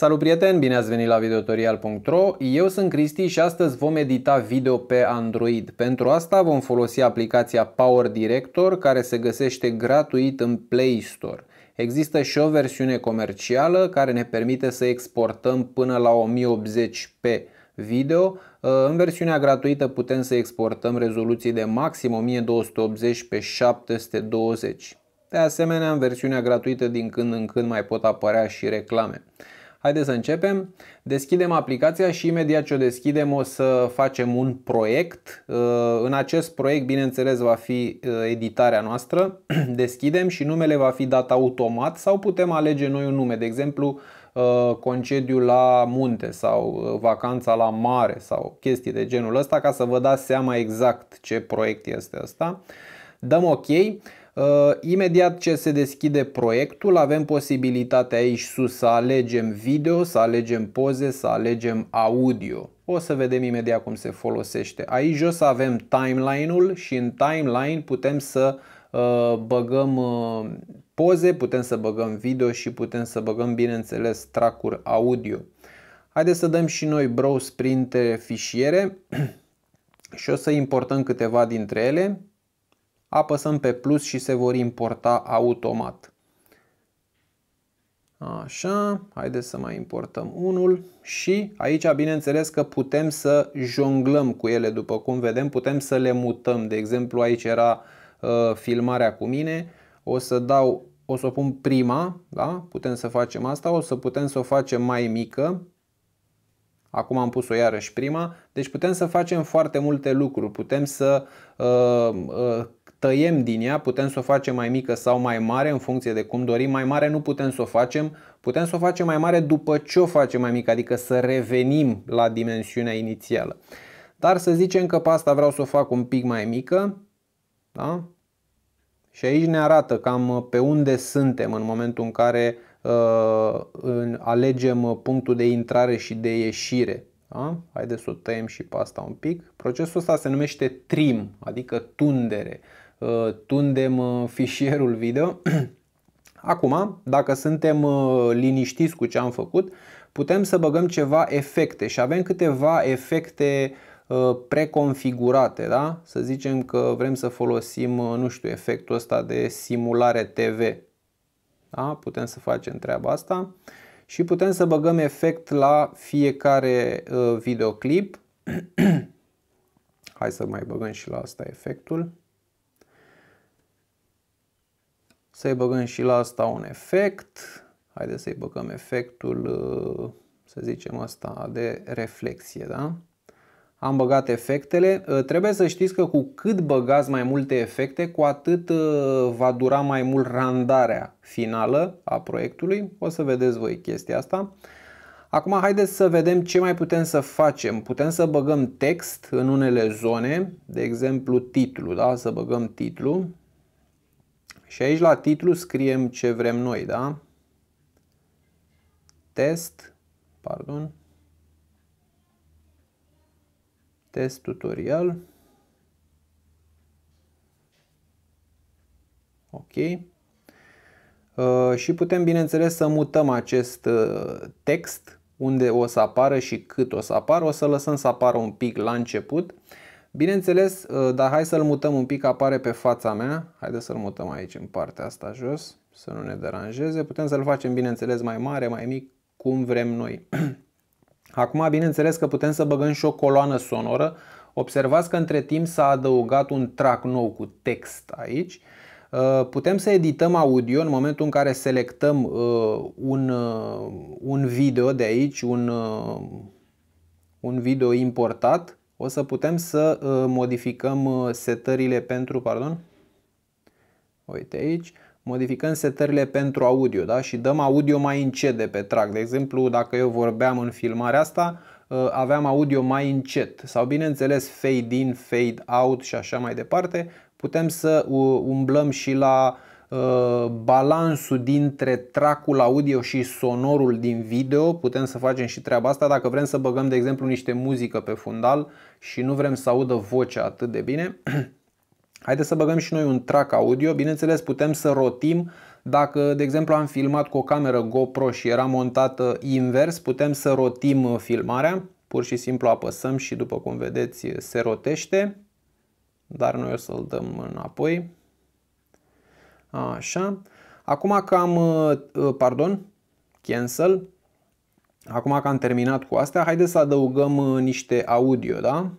Salut prieteni, bine ați venit la videotutorial.ro, eu sunt Cristi și astăzi vom edita video pe Android. Pentru asta vom folosi aplicația Power Director care se găsește gratuit în Play Store. Există și o versiune comercială care ne permite să exportăm până la 1080p video. În versiunea gratuită putem să exportăm rezoluții de maxim 1280 pe 720. De asemenea, în versiunea gratuită din când în când mai pot apărea și reclame. Haideți să începem. Deschidem aplicația și imediat ce o deschidem o să facem un proiect. Uh, în acest proiect, bineînțeles, va fi uh, editarea noastră. Deschidem și numele va fi dat automat sau putem alege noi un nume, de exemplu, uh, concediu la munte sau vacanța la mare sau chestii de genul ăsta ca să vă dați seama exact ce proiect este ăsta. Dăm OK. Uh, imediat ce se deschide proiectul avem posibilitatea aici sus să alegem video, să alegem poze, să alegem audio. O să vedem imediat cum se folosește. Aici jos avem timeline-ul și în timeline putem să uh, băgăm uh, poze, putem să băgăm video și putem să băgăm, bineînțeles, tracuri audio. Haideți să dăm și noi browse printre fișiere și o să importăm câteva dintre ele apăsăm pe plus și se vor importa automat. Așa, haideți să mai importăm unul și aici bineînțeles că putem să jonglăm cu ele după cum vedem, putem să le mutăm. De exemplu aici era uh, filmarea cu mine, o să dau, o să o pun prima, da? putem să facem asta, o să putem să o facem mai mică, Acum am pus-o iarăși prima. Deci putem să facem foarte multe lucruri. Putem să uh, uh, tăiem din ea, putem să o facem mai mică sau mai mare în funcție de cum dorim. Mai mare nu putem să o facem, putem să o facem mai mare după ce o facem mai mică, adică să revenim la dimensiunea inițială. Dar să zicem că pasta vreau să o fac un pic mai mică. Da? Și aici ne arată cam pe unde suntem în momentul în care uh, în, alegem punctul de intrare și de ieșire. Da? Haideți să o tăiem și pe asta un pic. Procesul ăsta se numește trim, adică tundere. Uh, tundem uh, fișierul video. Acum, dacă suntem uh, liniștiți cu ce am făcut, putem să băgăm ceva efecte și avem câteva efecte preconfigurate, da? Să zicem că vrem să folosim, nu știu, efectul ăsta de simulare TV. Da? Putem să facem treaba asta și putem să băgăm efect la fiecare videoclip. Hai să mai băgăm și la asta efectul. Să-i băgăm și la asta un efect. Haideți să-i băgăm efectul, uh, să zicem asta, de reflexie. Da? Am băgat efectele. Uh, trebuie să știți că cu cât băgați mai multe efecte, cu atât uh, va dura mai mult randarea finală a proiectului. O să vedeți voi chestia asta. Acum haideți să vedem ce mai putem să facem. Putem să băgăm text în unele zone, de exemplu titlu, da? să băgăm titlu. Și aici la titlu scriem ce vrem noi, da? Test, pardon, test tutorial. Ok. Uh, și putem, bineînțeles, să mutăm acest uh, text unde o să apară și cât o să apară. O să lăsăm să apară un pic la început. Bineînțeles, uh, dar hai să-l mutăm un pic, apare pe fața mea. Haideți să-l mutăm aici în partea asta jos, să nu ne deranjeze. Putem să-l facem, bineînțeles, mai mare, mai mic, cum vrem noi. Acum, bineînțeles că putem să băgăm și o coloană sonoră. Observați că între timp s-a adăugat un track nou cu text aici. Uh, putem să edităm audio în momentul în care selectăm uh, un, un video de aici, un, un video importat o să putem să uh, modificăm uh, setările pentru, pardon, uite aici, modificăm setările pentru audio da? și dăm audio mai încet de pe track. De exemplu, dacă eu vorbeam în filmarea asta, uh, aveam audio mai încet sau bineînțeles fade in, fade out și așa mai departe. Putem să umblăm și la Uh, balansul dintre tracul audio și sonorul din video, putem să facem și treaba asta dacă vrem să băgăm de exemplu niște muzică pe fundal și nu vrem să audă vocea atât de bine Haideți să băgăm și noi un track audio, bineînțeles putem să rotim dacă, de exemplu, am filmat cu o cameră GoPro și era montată invers, putem să rotim filmarea, pur și simplu apăsăm și după cum vedeți se rotește, dar noi o să-l dăm înapoi. Așa. Acum că am, uh, uh, pardon, cancel. Acum că am terminat cu astea, haideți să adăugăm uh, niște audio, da?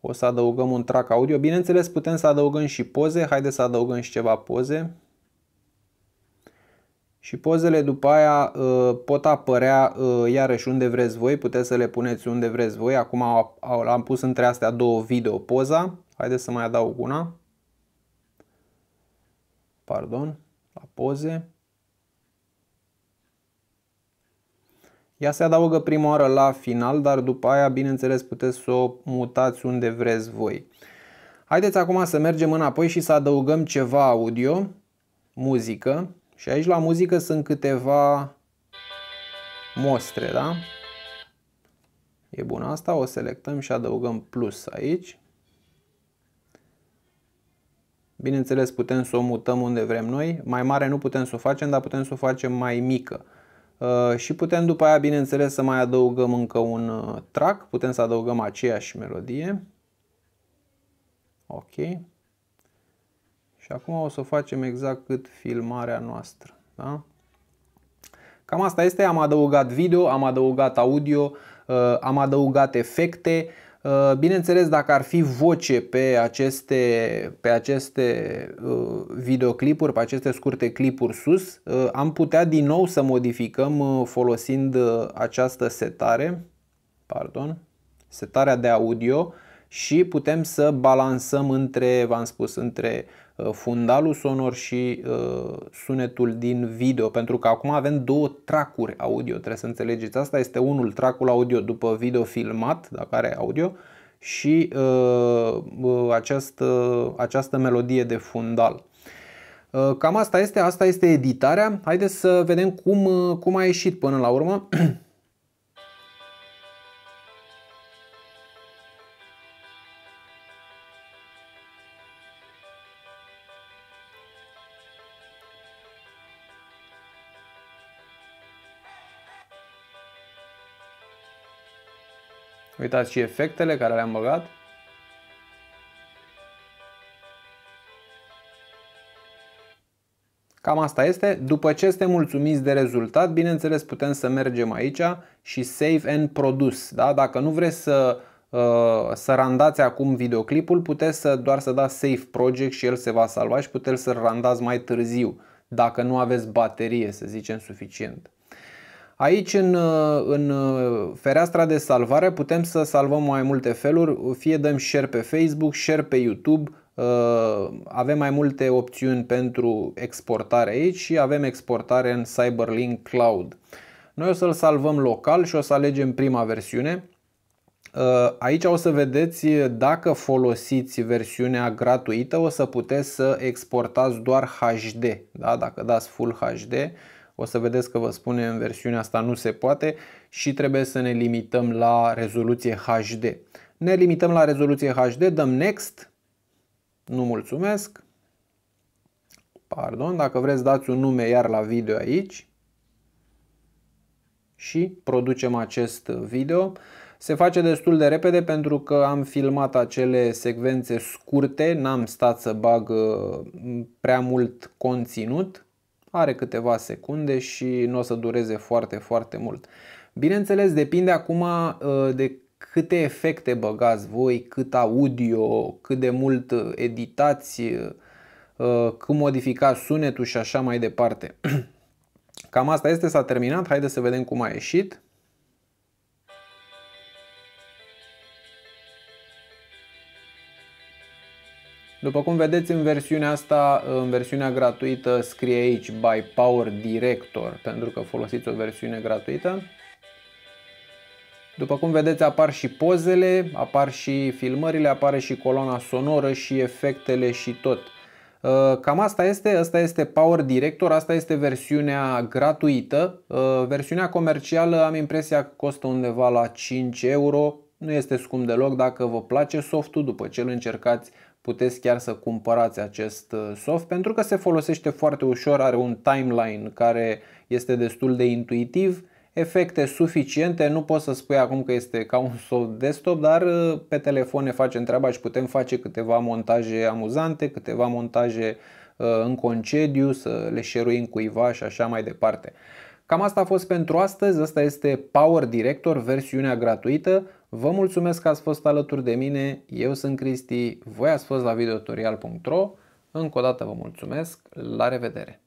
O să adăugăm un track audio. Bineînțeles, putem să adăugăm și poze. Haideți să adăugăm și ceva poze. Și pozele după aia pot apărea iarăși unde vreți voi, puteți să le puneți unde vreți voi. Acum l-am pus între astea două video poza. Haideți să mai adaug una pardon, la poze. Ea se adaugă prima oară la final, dar după aia, bineînțeles, puteți să o mutați unde vreți voi. Haideți acum să mergem înapoi și să adăugăm ceva audio, muzică. Și aici la muzică sunt câteva mostre, da? E bun asta, o selectăm și adăugăm plus aici. Bineînțeles, putem să o mutăm unde vrem noi. Mai mare nu putem să o facem, dar putem să o facem mai mică. Uh, și putem după aia, bineînțeles, să mai adăugăm încă un uh, track. Putem să adăugăm aceeași melodie. Ok. Și acum o să facem exact cât filmarea noastră. Da? Cam asta este, am adăugat video, am adăugat audio, uh, am adăugat efecte, Uh, bineînțeles, dacă ar fi voce pe aceste, pe aceste uh, videoclipuri, pe aceste scurte clipuri sus, uh, am putea din nou să modificăm folosind această setare, pardon, setarea de audio și putem să balansăm între, v-am spus, între Uh, fundalul sonor și uh, sunetul din video, pentru că acum avem două tracuri audio, trebuie să înțelegeți asta, este unul tracul audio după video filmat, dacă are audio, și uh, această, această melodie de fundal. cam asta este, asta este editarea. Haideți să vedem cum, cum a ieșit până la urmă. Uitați și efectele care le-am băgat. Cam asta este. După ce suntem mulțumiți de rezultat, bineînțeles putem să mergem aici și Save and Produce. Da? Dacă nu vreți să, uh, să randați acum videoclipul, puteți să doar să dați Save Project și el se va salva și puteți să-l randați mai târziu, dacă nu aveți baterie, să zicem, suficient. Aici în, în fereastra de salvare putem să salvăm mai multe feluri, fie dăm share pe Facebook, share pe YouTube, uh, avem mai multe opțiuni pentru exportare aici și avem exportare în CyberLink Cloud. Noi o să-l salvăm local și o să alegem prima versiune. Uh, aici o să vedeți dacă folosiți versiunea gratuită o să puteți să exportați doar HD, da? dacă dați Full HD o să vedeți că vă spune în versiunea asta nu se poate și trebuie să ne limităm la rezoluție HD. Ne limităm la rezoluție HD, dăm next, nu mulțumesc, pardon, dacă vreți dați un nume iar la video aici și producem acest video. Se face destul de repede pentru că am filmat acele secvențe scurte, n-am stat să bag uh, prea mult conținut are câteva secunde și nu o să dureze foarte, foarte mult. Bineînțeles, depinde acum uh, de câte efecte băgați voi, cât audio, cât de mult uh, editați, uh, cât modificați sunetul și așa mai departe. Cam asta este, s-a terminat, haideți să vedem cum a ieșit. După cum vedeți în versiunea asta, în versiunea gratuită scrie aici by Power Director pentru că folosiți o versiune gratuită. După cum vedeți apar și pozele, apar și filmările, apare și coloana sonoră și efectele și tot. Uh, cam asta este, asta este Power Director, asta este versiunea gratuită. Uh, versiunea comercială am impresia că costă undeva la 5 euro, nu este scump deloc dacă vă place softul, după ce îl încercați puteți chiar să cumpărați acest uh, soft pentru că se folosește foarte ușor, are un timeline care este destul de intuitiv, efecte suficiente, nu pot să spui acum că este ca un soft desktop, dar uh, pe telefon ne facem treaba și putem face câteva montaje amuzante, câteva montaje uh, în concediu, să le șeruim cuiva și așa mai departe. Cam asta a fost pentru astăzi, asta este Power Director, versiunea gratuită. Vă mulțumesc că ați fost alături de mine, eu sunt Cristi, voi ați fost la videotutorial.ro, încă o dată vă mulțumesc, la revedere!